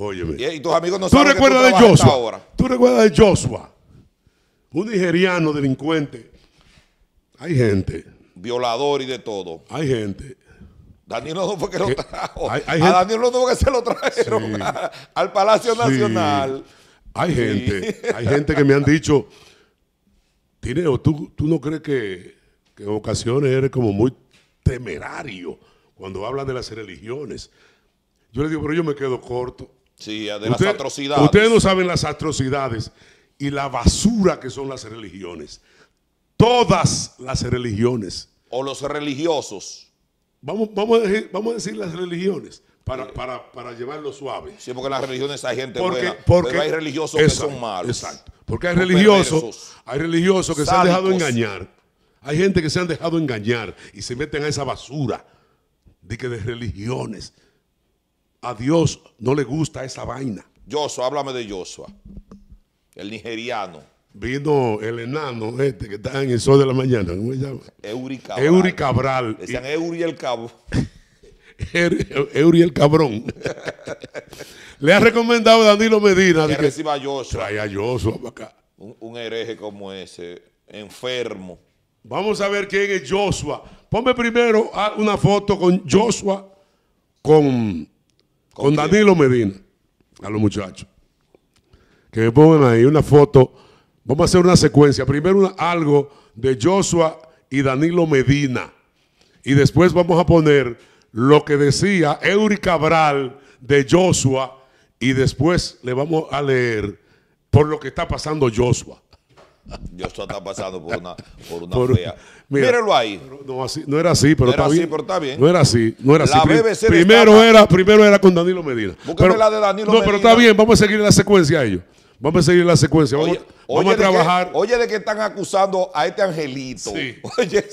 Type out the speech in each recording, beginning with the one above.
Óyeme. Y, tus amigos no ¿Tú recuerdas de Joshua? Ahora. ¿Tú recuerdas de Joshua? Un nigeriano delincuente. Hay gente. Violador y de todo. Hay gente. Daniel no fue que lo trajo. a Daniel no que se lo trajeron al Palacio Nacional. Hay gente, hay gente que me han dicho, Tineo, ¿tú, ¿tú, no crees que, que, en ocasiones eres como muy temerario cuando hablas de las religiones? Yo le digo, pero yo me quedo corto. Sí, de las atrocidades. Ustedes no saben las atrocidades y la basura que son las religiones. Todas las religiones. O los religiosos. Vamos, vamos, a, decir, vamos a decir las religiones para, para, para, llevarlo suave. Sí, porque las religiones hay gente porque, buena, porque hay religiosos que son malos. Exacto. Porque hay religiosos, hay religiosos que se han dejado engañar. Hay gente que se han dejado engañar y se meten a esa basura de que de religiones a Dios no le gusta esa vaina. Joshua, háblame de Joshua, el nigeriano. Vino el enano este que está en el sol de la mañana, ¿cómo se llama? Eury Cabral. Euri Decían el Cabo. Eury el Cabrón. le ha recomendado a Danilo Medina. Que, reciba a Joshua. Trae a Joshua para acá. Un, hereje como ese, enfermo. Vamos a ver quién es Joshua. Ponme primero una foto con Joshua, con con, Danilo Medina, a los muchachos. Que me pongan ahí una foto. Vamos a hacer una secuencia. Primero algo de Joshua y Danilo Medina. Y después vamos a poner lo que decía Eury Cabral de Joshua. Y después le vamos a leer por lo que está pasando Joshua. Yo está pasando por una, fea. ahí. No, era así, pero está bien. No era así, primero era, primero era con Danilo Medina. Pero, no, pero está bien, vamos a seguir la secuencia a ellos. Vamos a seguir la secuencia. Vamos, a trabajar. oye, de que están acusando a este Angelito. Sí, oye.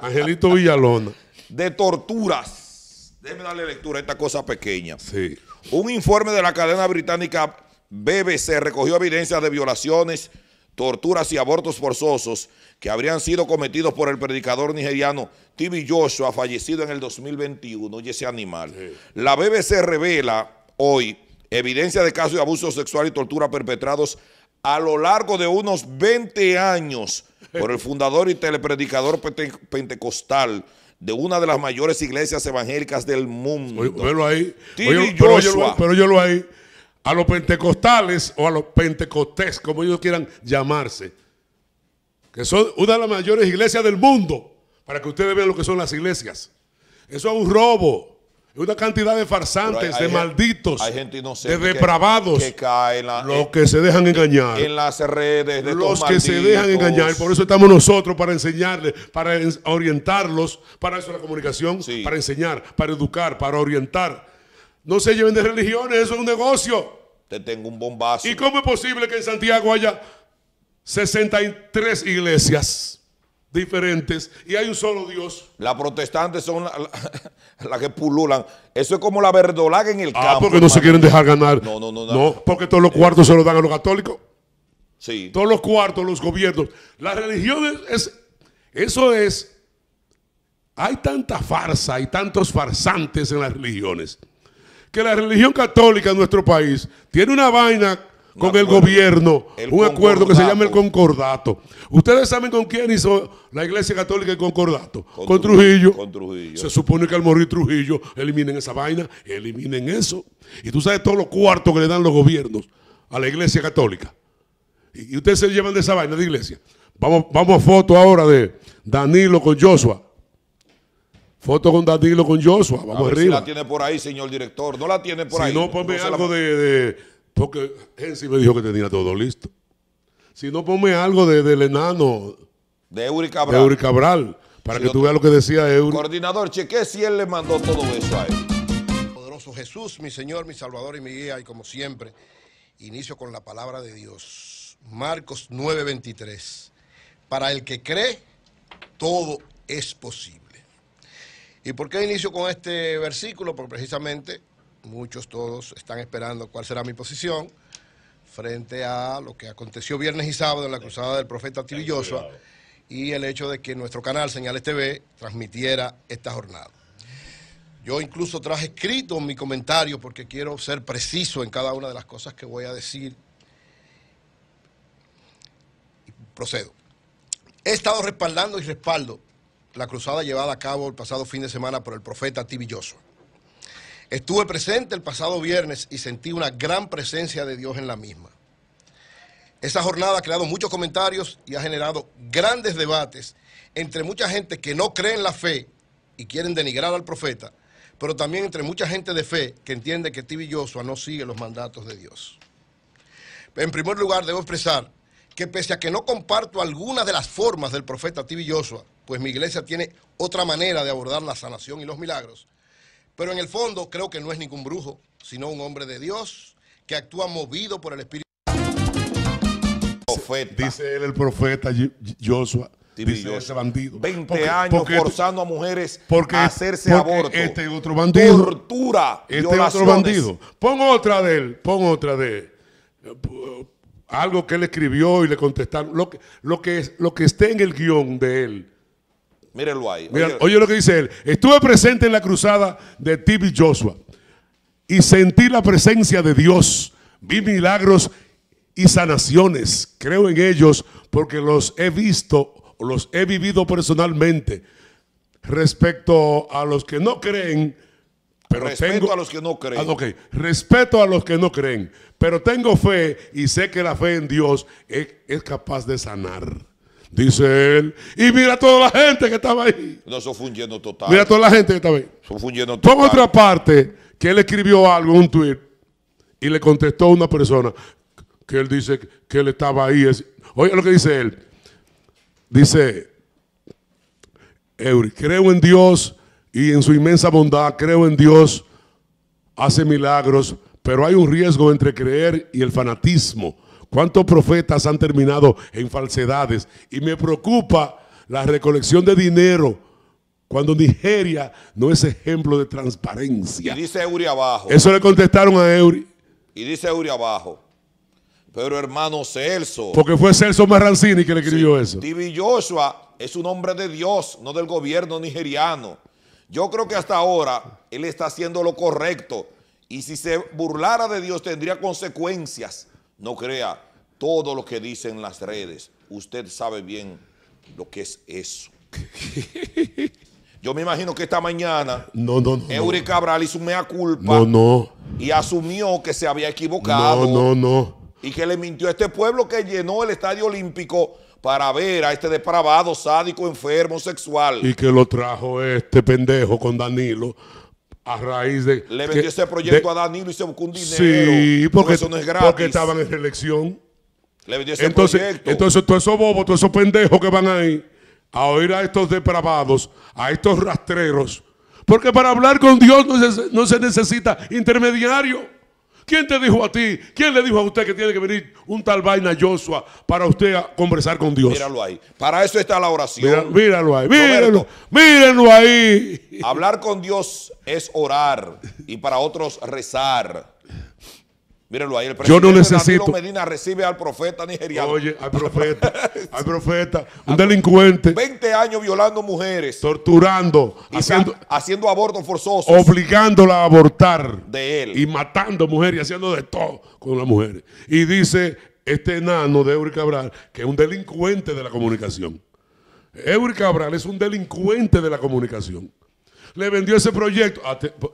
Angelito Villalona. De torturas. Déjeme darle lectura a esta cosa pequeña. Sí. Un informe de la cadena británica BBC recogió evidencias de violaciones torturas y abortos forzosos que habrían sido cometidos por el predicador nigeriano T.B. Joshua, fallecido en el 2021, Oye ese animal. La BBC revela hoy evidencia de casos de abuso sexual y tortura perpetrados a lo largo de unos 20 años por el fundador y telepredicador pentecostal de una de las mayores iglesias evangélicas del mundo. Oye, pero Joshua. lo ahí a los pentecostales o a los pentecostés, como ellos quieran llamarse, que son una de las mayores iglesias del mundo, para que ustedes vean lo que son las iglesias. Eso es un robo, una cantidad de farsantes, de malditos, de depravados, los que se dejan engañar. En las redes de Los que se dejan engañar, por eso estamos nosotros para enseñarles, para orientarlos, para eso la comunicación, para enseñar, para educar, para orientar no se lleven de religiones, eso es un negocio. Te tengo un bombazo. ¿Y cómo es posible que en Santiago haya 63 iglesias diferentes y hay un solo Dios? Las protestantes son las que pululan. Eso es como la verdolaga en el ah, campo. Ah, porque no se quieren dejar ganar. No, no, no. No, porque todos los cuartos se los dan a los católicos. Sí. Todos los cuartos, los gobiernos. Las religiones es, eso es, hay tanta farsa, y tantos farsantes en las religiones que la religión católica en nuestro país tiene una vaina con el gobierno, un acuerdo que se llama el concordato. Ustedes saben con quién hizo la Iglesia Católica el concordato. Con, Trujillo. Con Trujillo. Se supone que al morir Trujillo eliminen esa vaina, eliminen eso. Y tú sabes todos los cuartos que le dan los gobiernos a la Iglesia Católica. Y, ustedes se llevan de esa vaina de iglesia. Vamos, vamos a foto ahora de Danilo con Joshua. Foto con Danilo, con Joshua. Vamos a ver arriba. la tiene por ahí, señor director. No la tiene por ahí. Si no, ponme algo de, de, Porque sí me dijo que tenía todo listo. Si no, ponme algo de, del enano. De Eury Cabral. De Eury Para que tú veas lo que decía Eury. Coordinador, cheque si él le mandó todo eso a él. Poderoso Jesús, mi Señor, mi Salvador y mi guía. Y como siempre, inicio con la palabra de Dios. Marcos 9:23. Para el que cree, todo es posible. ¿Y por qué inicio con este versículo? Porque precisamente muchos, todos, están esperando cuál será mi posición frente a lo que aconteció viernes y sábado en la cruzada del profeta Tibillosa y el hecho de que nuestro canal Señales TV transmitiera esta jornada. Yo incluso traje escrito mi comentario porque quiero ser preciso en cada una de las cosas que voy a decir. procedo. He estado respaldando y respaldo la cruzada llevada a cabo el pasado fin de semana por el profeta Tibilloso. Estuve presente el pasado viernes y sentí una gran presencia de Dios en la misma. Esa jornada ha creado muchos comentarios y ha generado grandes debates entre mucha gente que no cree en la fe y quieren denigrar al profeta, pero también entre mucha gente de fe que entiende que Tibilloso no sigue los mandatos de Dios. En primer lugar, debo expresar que pese a que no comparto algunas de las formas del profeta Tibi pues mi iglesia tiene otra manera de abordar la sanación y los milagros. Pero en el fondo creo que no es ningún brujo, sino un hombre de Dios que actúa movido por el Espíritu. Profeta. Dice él el profeta Joshua. Dice ese bandido. 20 años este- forzando a mujeres a hacerse aborto. Este otro bandido. Tortura. Este otro bandido. Pon otra de él. Pon otra de él. Algo que él escribió y le contestaron. Lo que, lo que, lo que esté en el guión de él Mírenlo ahí. Oye. lo que dice él. Estuve presente en la cruzada de Tibi Joshua y sentí la presencia de Dios. Vi milagros y sanaciones. Creo en ellos porque los he visto, los he vivido personalmente. Respecto a los que no creen, pero respeto tengo, a los que no creen. Ah, respeto a los que no creen, pero tengo fe y sé que la fe en Dios es capaz de sanar. Dice él. Y mira toda la gente que estaba ahí. No, eso total. Mira toda la gente que estaba ahí. Eso fue total. otra parte, que él escribió algo, un tweet, y le contestó a una persona que él dice que él estaba ahí. Oiga lo que dice él. Dice, Eury, creo en Dios y en su inmensa bondad, creo en Dios, hace milagros, pero hay un riesgo entre creer y el fanatismo. ¿Cuántos profetas han terminado en falsedades? Y me preocupa la recolección de dinero cuando Nigeria no es ejemplo de transparencia. Y dice Eury abajo. Eso le contestaron a Eury. Y dice Uri abajo. Pero hermano Celso. Porque fue Celso Marrancini que le escribió eso. Divi Joshua es un hombre de Dios, no del gobierno nigeriano. Yo creo que hasta ahora él está haciendo lo correcto. Y si se burlara de Dios tendría consecuencias. No crea todo lo que dicen las redes. Usted sabe bien lo que es eso. Yo me imagino que esta mañana no, Eury Cabral hizo mea culpa. No, no. Y asumió que se había equivocado. No, no, no. Y que le mintió a este pueblo que llenó el Estadio Olímpico para ver a este depravado, sádico, enfermo, sexual. Y que lo trajo este pendejo con Danilo a raíz de... Le vendió ese proyecto a Danilo y se buscó un dinero. Sí, porque, eso es porque estaban en reelección. Le vendió ese entonces, proyecto. Entonces, todos esos bobos, todos esos pendejos que van ahí a oír a estos depravados, a estos rastreros. Porque para hablar con Dios no se necesita intermediario. ¿Quién te dijo a ti? ¿Quién le dijo a usted que tiene que venir un tal vaina Joshua para usted conversar con Dios? Míralo ahí. Para eso está la oración. míralo ahí. Mírenlo. Mírenlo ahí. Hablar con Dios es orar y para otros rezar. Mírenlo ahí, el presidente Yo no necesito. Danilo Medina recibe al profeta nigeriano. Oye, al profeta, al profeta, un delincuente. 20 años violando mujeres. Torturando. Haciendo, haciendo abortos forzosos. Obligándola a abortar. De él. Y matando mujeres y haciendo de todo con las mujeres. Y dice este enano de Eury Cabral que es un delincuente de la comunicación. Eury Cabral es un delincuente de la comunicación le vendió ese proyecto.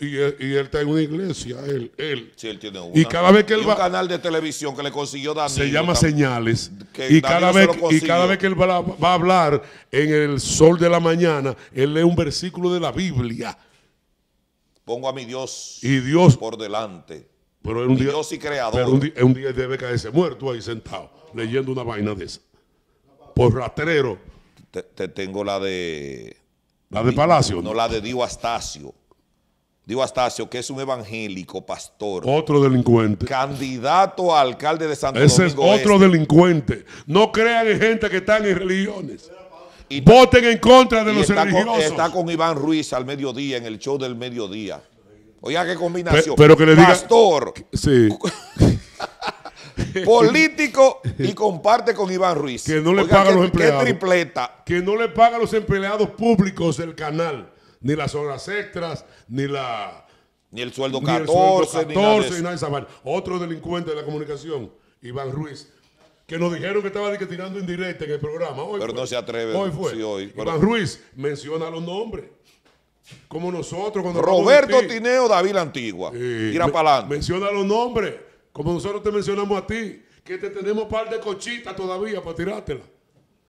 Y él, está en una iglesia, él. él. Sí, él tiene una. Y cada vez que él va. Un canal de televisión que le consiguió dar, Se llama Señales. Y cada, vez, y cada vez que él va, a hablar en el sol de la mañana, él lee un versículo de la Biblia. Pongo a mi Dios. Y Dios. Por delante. Pero un Dios y creador. un día, un debe caerse muerto ahí sentado, leyendo una vaina de esa. Por rastrero. te tengo la de la de Palacio. No, la de Dio Astacio. Dio Astacio, que es un evangélico, pastor. Otro delincuente. Candidato a alcalde de Santo Ese es otro este. delincuente. No crean en gente que están en religiones. Y Voten en contra de los religiosos. está con Iván Ruiz al mediodía, en el show del mediodía. Oiga, qué combinación. pero que le diga... Pastor. Sí. político y comparte con Iván Ruiz. Que no le paga a los empleados. tripleta. Que no le paga los empleados públicos del canal, ni las horas extras, ni la... Ni el sueldo 14, ni, nada de eso. Otro delincuente de la comunicación, Iván Ruiz, que nos dijeron que estaba tirando tirando indirecta en el programa. pero no se atreve. Hoy Iván Ruiz menciona los nombres. Como nosotros cuando... Roberto Tineo, David Antigua. Menciona los nombres. Como nosotros te mencionamos a ti, que te tenemos par de cochitas todavía para tirártela.